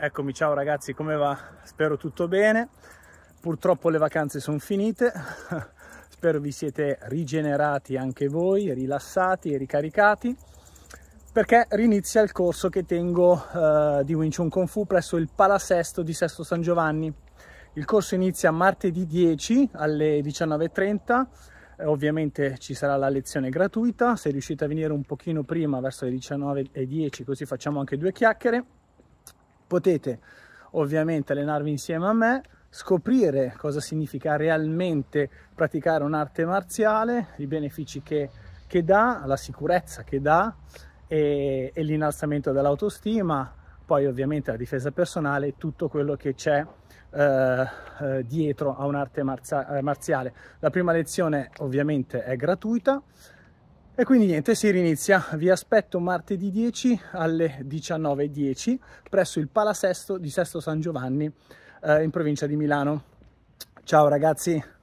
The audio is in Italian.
Eccomi, ciao ragazzi, come va? Spero tutto bene. Purtroppo le vacanze sono finite. Spero vi siete rigenerati anche voi, rilassati e ricaricati perché rinizia il corso che tengo eh, di Wing Chun Kung Fu presso il Palasesto di Sesto San Giovanni. Il corso inizia martedì 10 alle 19.30, eh, ovviamente ci sarà la lezione gratuita, se riuscite a venire un pochino prima verso le 19.10 così facciamo anche due chiacchiere Potete ovviamente allenarvi insieme a me, scoprire cosa significa realmente praticare un'arte marziale, i benefici che, che, dà, la sicurezza che dà e, e l'innalzamento dell'autostima, poi ovviamente la difesa personale, e tutto quello che c'è eh, eh, dietro a un'arte eh, marziale. La prima lezione ovviamente è gratuita, e quindi niente, si rinizia. Vi aspetto martedì 10 alle 19.10 presso il Palasesto di Sesto San Giovanni eh, in provincia di Milano. Ciao ragazzi!